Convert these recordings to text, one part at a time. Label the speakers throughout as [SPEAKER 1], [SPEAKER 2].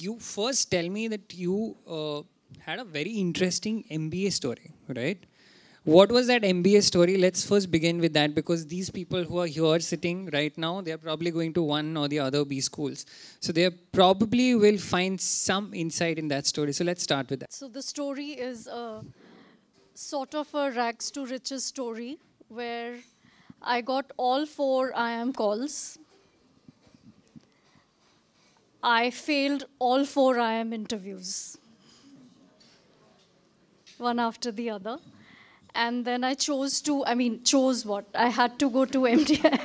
[SPEAKER 1] you first tell me that you uh, had a very interesting MBA story, right? What was that MBA story? Let's first begin with that because these people who are here sitting right now, they are probably going to one or the other B schools. So they probably will find some insight in that story. So let's start with that.
[SPEAKER 2] So the story is a sort of a rags to riches story where I got all four IAM calls I failed all four IM interviews, one after the other. And then I chose to, I mean, chose what? I had to go to MDI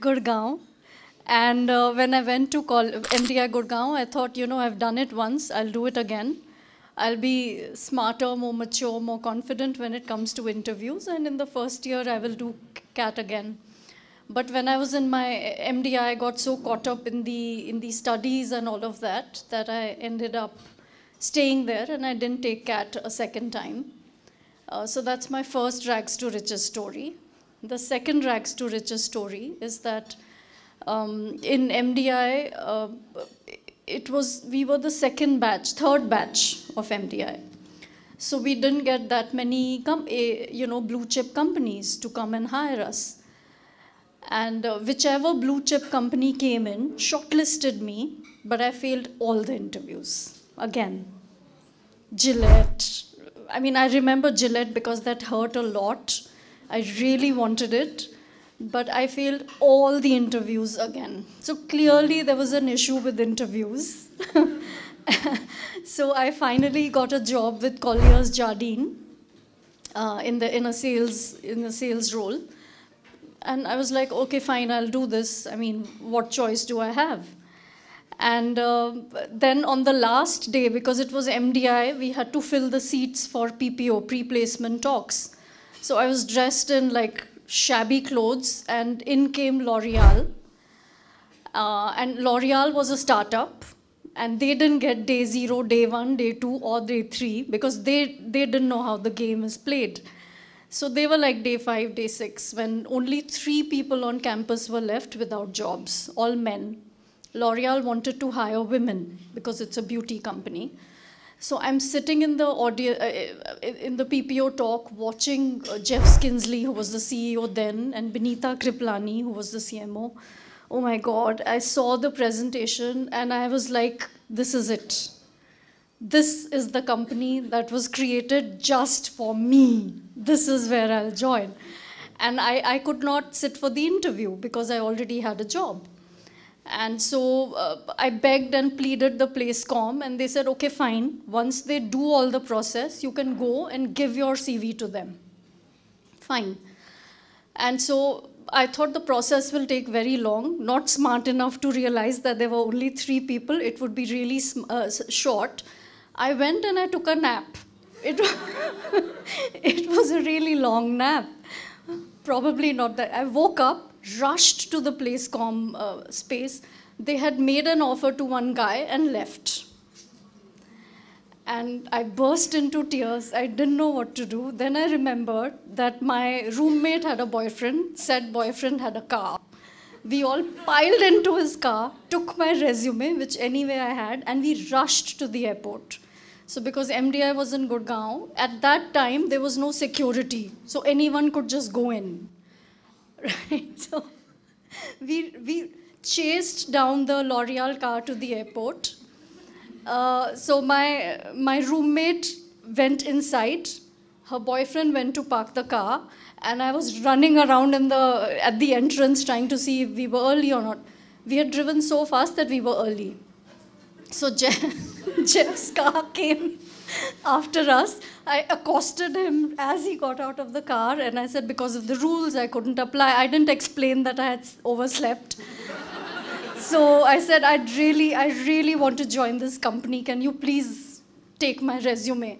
[SPEAKER 2] Gurgaon. And uh, when I went to call MDI Gurgaon, I thought, you know, I've done it once, I'll do it again. I'll be smarter, more mature, more confident when it comes to interviews. And in the first year, I will do CAT again. But when I was in my MDI, I got so caught up in the, in the studies and all of that that I ended up staying there and I didn't take CAT a second time. Uh, so that's my first rags to riches story. The second rags to riches story is that um, in MDI, uh, it was we were the second batch, third batch of MDI. So we didn't get that many, eh, you know, blue chip companies to come and hire us. And uh, whichever blue chip company came in shortlisted me, but I failed all the interviews. Again, Gillette. I mean, I remember Gillette because that hurt a lot. I really wanted it, but I failed all the interviews again. So clearly, there was an issue with interviews. so I finally got a job with Collier's Jardine uh, in the in a sales in a sales role and I was like, okay, fine, I'll do this. I mean, what choice do I have? And uh, then on the last day, because it was MDI, we had to fill the seats for PPO, pre-placement talks. So I was dressed in like shabby clothes and in came L'Oreal. Uh, and L'Oreal was a startup and they didn't get day zero, day one, day two, or day three because they, they didn't know how the game is played. So they were like day five, day six, when only three people on campus were left without jobs, all men. L'Oreal wanted to hire women because it's a beauty company. So I'm sitting in the audio, uh, uh in the PPO talk, watching uh, Jeff Skinsley, who was the CEO then, and Benita Kriplani, who was the CMO. Oh my God! I saw the presentation and I was like, "This is it this is the company that was created just for me. This is where I'll join. And I, I could not sit for the interview because I already had a job. And so uh, I begged and pleaded the place com, and they said, okay, fine. Once they do all the process, you can go and give your CV to them. Fine. And so I thought the process will take very long, not smart enough to realize that there were only three people. It would be really uh, short. I went and I took a nap. It, it was a really long nap. Probably not that. I woke up, rushed to the Placecom uh, space. They had made an offer to one guy and left. And I burst into tears. I didn't know what to do. Then I remembered that my roommate had a boyfriend, said boyfriend had a car we all piled into his car, took my resume, which anyway I had, and we rushed to the airport. So because MDI was in Gurgaon, at that time there was no security. So anyone could just go in. Right? So we, we chased down the L'Oreal car to the airport. Uh, so my, my roommate went inside. Her boyfriend went to park the car. And I was running around in the, at the entrance trying to see if we were early or not. We had driven so fast that we were early. So Jen... Jeff's car came after us. I accosted him as he got out of the car and I said, because of the rules, I couldn't apply. I didn't explain that I had overslept. so I said, i really, I really want to join this company. Can you please take my resume?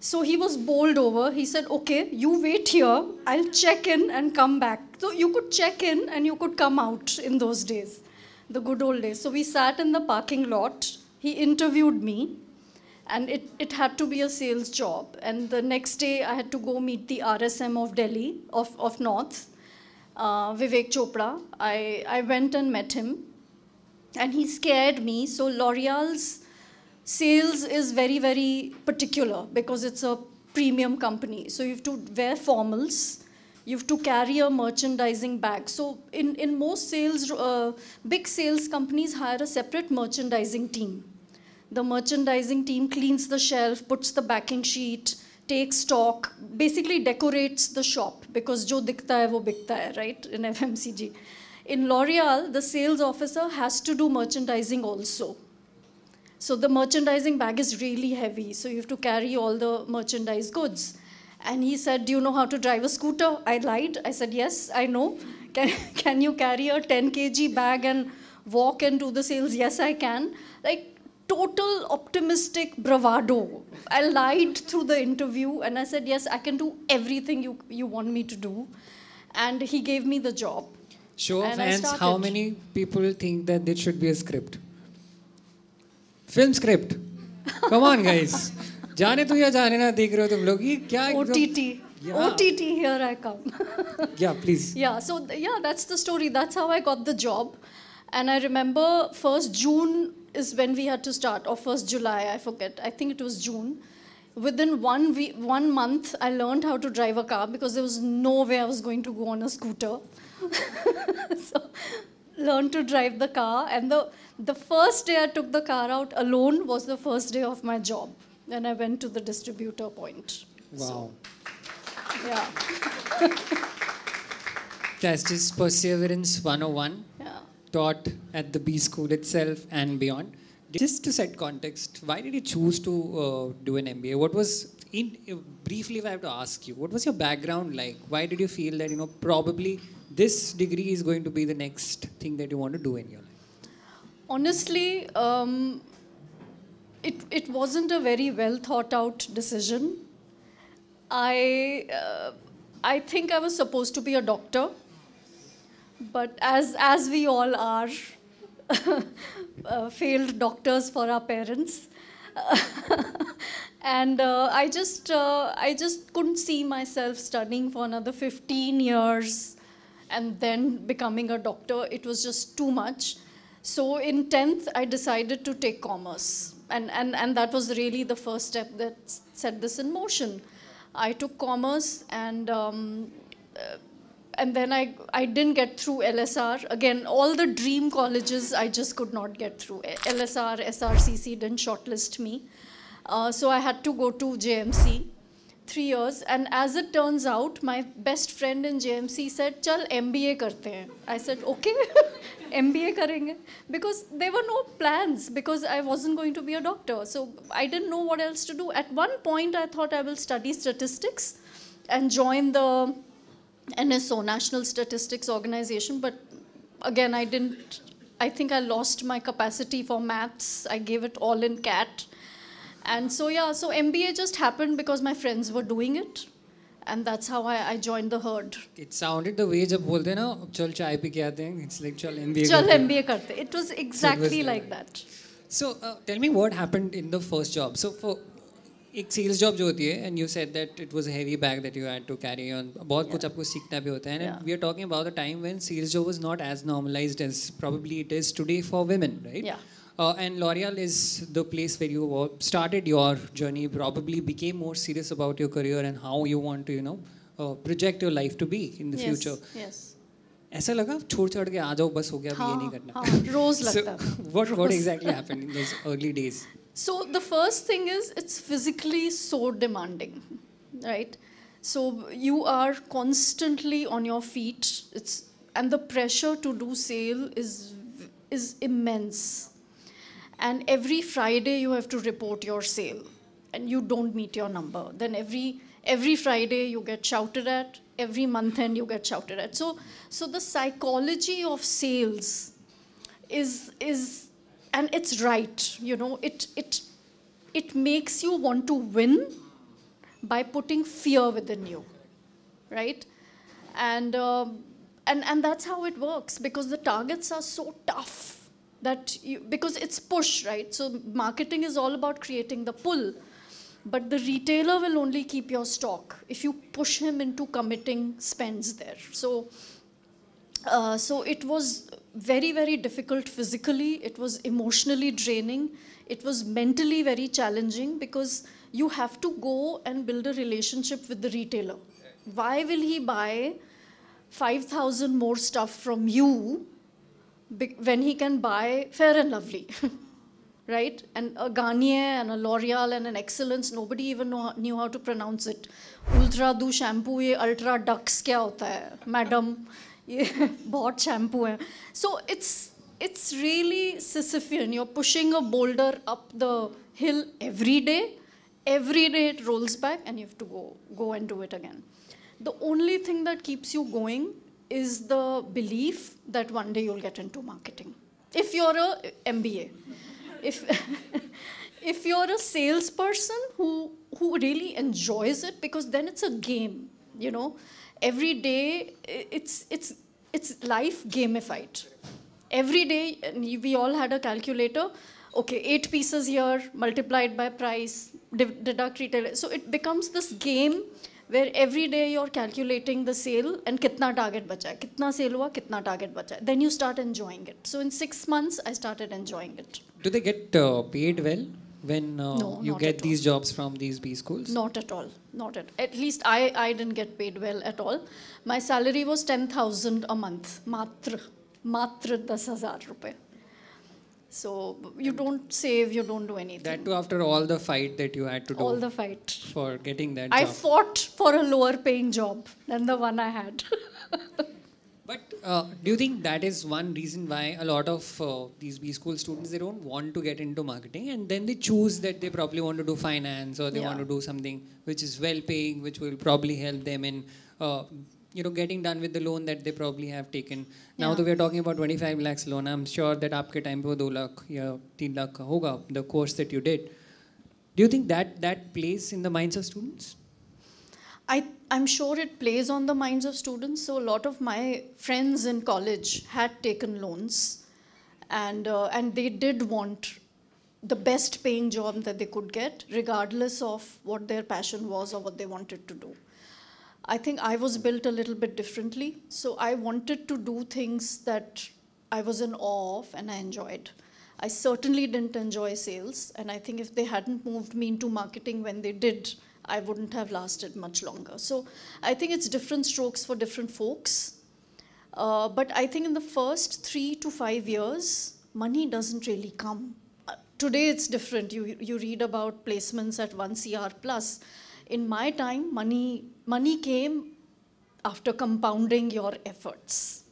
[SPEAKER 2] So he was bowled over. He said, okay, you wait here. I'll check in and come back. So you could check in and you could come out in those days, the good old days. So we sat in the parking lot he interviewed me and it, it had to be a sales job. And the next day I had to go meet the RSM of Delhi, of, of North, uh, Vivek Chopra. I, I went and met him and he scared me. So L'Oreal's sales is very, very particular because it's a premium company. So you have to wear formals you have to carry a merchandising bag. So in, in most sales, uh, big sales companies hire a separate merchandising team. The merchandising team cleans the shelf, puts the backing sheet, takes stock, basically decorates the shop because jo dikhta hai wo bikta hai, right, in FMCG. In L'Oreal, the sales officer has to do merchandising also. So the merchandising bag is really heavy, so you have to carry all the merchandise goods. And he said, do you know how to drive a scooter? I lied. I said, yes, I know. Can, can you carry a 10 kg bag and walk and do the sales? Yes, I can. Like total optimistic bravado. I lied through the interview and I said, yes, I can do everything you, you want me to do. And he gave me the job.
[SPEAKER 1] Show of hands, how many people think that there should be a script? Film script. Come on, guys. जाने तो या जाने ना देख रहे हो तुम लोग ये क्या
[SPEAKER 2] OTT OTT here I come yeah please yeah so yeah that's the story that's how I got the job and I remember first June is when we had to start or first July I forget I think it was June within one we one month I learn how to drive a car because there was no way I was going to go on a scooter so learn to drive the car and the first day I took the car out alone was the first day of my job Then I went to the distributor point. Wow. So, yeah.
[SPEAKER 1] That's just Perseverance 101 yeah. taught at the B School itself and beyond. Just to set context, why did you choose to uh, do an MBA? What was, in, uh, briefly, if I have to ask you, what was your background like? Why did you feel that, you know, probably this degree is going to be the next thing that you want to do in your life?
[SPEAKER 2] Honestly, um, it, it wasn't a very well thought out decision. I, uh, I think I was supposed to be a doctor, but as, as we all are uh, failed doctors for our parents, and uh, I just uh, I just couldn't see myself studying for another 15 years and then becoming a doctor. It was just too much. So in 10th, I decided to take commerce and, and, and that was really the first step that set this in motion. I took commerce and um, uh, and then I, I didn't get through LSR. Again, all the dream colleges, I just could not get through. LSR, SRCC didn't shortlist me. Uh, so I had to go to JMC three years and as it turns out my best friend in JMC said chal MBA karte hain I said okay MBA karenge because there were no plans because I wasn't going to be a doctor so I didn't know what else to do at one point I thought I will study statistics and join the NSO National Statistics Organization but again I didn't I think I lost my capacity for maths I gave it all in cat and so, yeah, so MBA just happened because my friends were doing it. And that's how I, joined the herd.
[SPEAKER 1] It sounded the way you said, na, chal chai pi kya It's like, chal MBA chal MBA
[SPEAKER 2] karte. It was exactly like that. So, uh, tell me
[SPEAKER 1] what happened in the first job. So, for a sales job, jo hoti hai, and you said that it was a heavy bag that you had to carry on. Bahut yeah. kuch aapko seekhna bhi hota and we are talking about the time when sales job was not as normalized as probably it is today for women, right? Yeah. Uh, and L'Oreal is the place where you uh, started your journey, probably became more serious about your career and how you want to, you know, uh, project your life to be in the future. Yes. ऐसा लगा छोड़ छोड़ के आ जाओ बस हो गया ये नहीं करना हाँ, रोज लगता what what exactly happened in those early days
[SPEAKER 2] so the first thing is it's physically so demanding right so you are constantly on your feet it's and the pressure to do sale is is immense and every Friday you have to report your sale and you don't meet your number. Then every every Friday you get shouted at, every month end you get shouted at. So so the psychology of sales is is and it's right, you know, it it it makes you want to win by putting fear within you. Right? And um, and and that's how it works because the targets are so tough that you, because it's push, right? So marketing is all about creating the pull. But the retailer will only keep your stock if you push him into committing spends there. So, uh, so it was very, very difficult physically. It was emotionally draining. It was mentally very challenging because you have to go and build a relationship with the retailer. Why will he buy 5,000 more stuff from you when he can buy Fair and Lovely, right? And a Garnier and a L'Oreal and an Excellence, nobody even know, knew how to pronounce it. Ultra du shampoo, ye ultra ducks kya hota hai? Madam, ye bought shampoo hai. So it's, it's really Sisyphean. You're pushing a boulder up the hill every day. Every day it rolls back and you have to go, go and do it again. The only thing that keeps you going is the belief that one day you'll get into marketing. If you're a MBA, if, if you're a salesperson who, who really enjoys it, because then it's a game, you know, every day it's, it's, it's life gamified. Every day, we all had a calculator, okay, eight pieces here, multiplied by price, deduct retail. So it becomes this game where every day you're calculating the sale and kitna target bacha hai, kitna sale hua, kitna target bacha Then you start enjoying it. So in six months, I started enjoying it.
[SPEAKER 1] Do they get uh, paid well when uh, no, you get these all. jobs from these B schools? Not
[SPEAKER 2] at all. Not at at least I I didn't get paid well at all. My salary was ten thousand a month, matra matra das hazar rupees. So you don't save, you don't do anything. That
[SPEAKER 1] too, after all the fight that you had to do. All the fight. For getting that I job.
[SPEAKER 2] fought for a lower paying job than the one I had.
[SPEAKER 1] but uh, do you think that is one reason why a lot of uh, these B school students they don't want to get into marketing and then they choose that they probably want to do finance or they yeah. want to do something which is well paying, which will probably help them in uh, you know getting done with the loan that they probably have taken yeah. now that we are talking about 25 lakhs loan i'm sure that aapke time pe 2 lakh ya 3 lakh hoga the course that you did do you think that that plays in the minds of students
[SPEAKER 2] I, I'm sure it plays on the minds of students. So a lot of my friends in college had taken loans, and uh, and they did want the best paying job that they could get, regardless of what their passion was or what they wanted to do. I think I was built a little bit differently. So I wanted to do things that I was in awe of and I enjoyed. I certainly didn't enjoy sales. And I think if they hadn't moved me into marketing when they did, I wouldn't have lasted much longer. So I think it's different strokes for different folks. Uh, but I think in the first three to five years, money doesn't really come. Uh, today it's different. You, you read about placements at 1 CR plus. In my time, money Money came after compounding your efforts.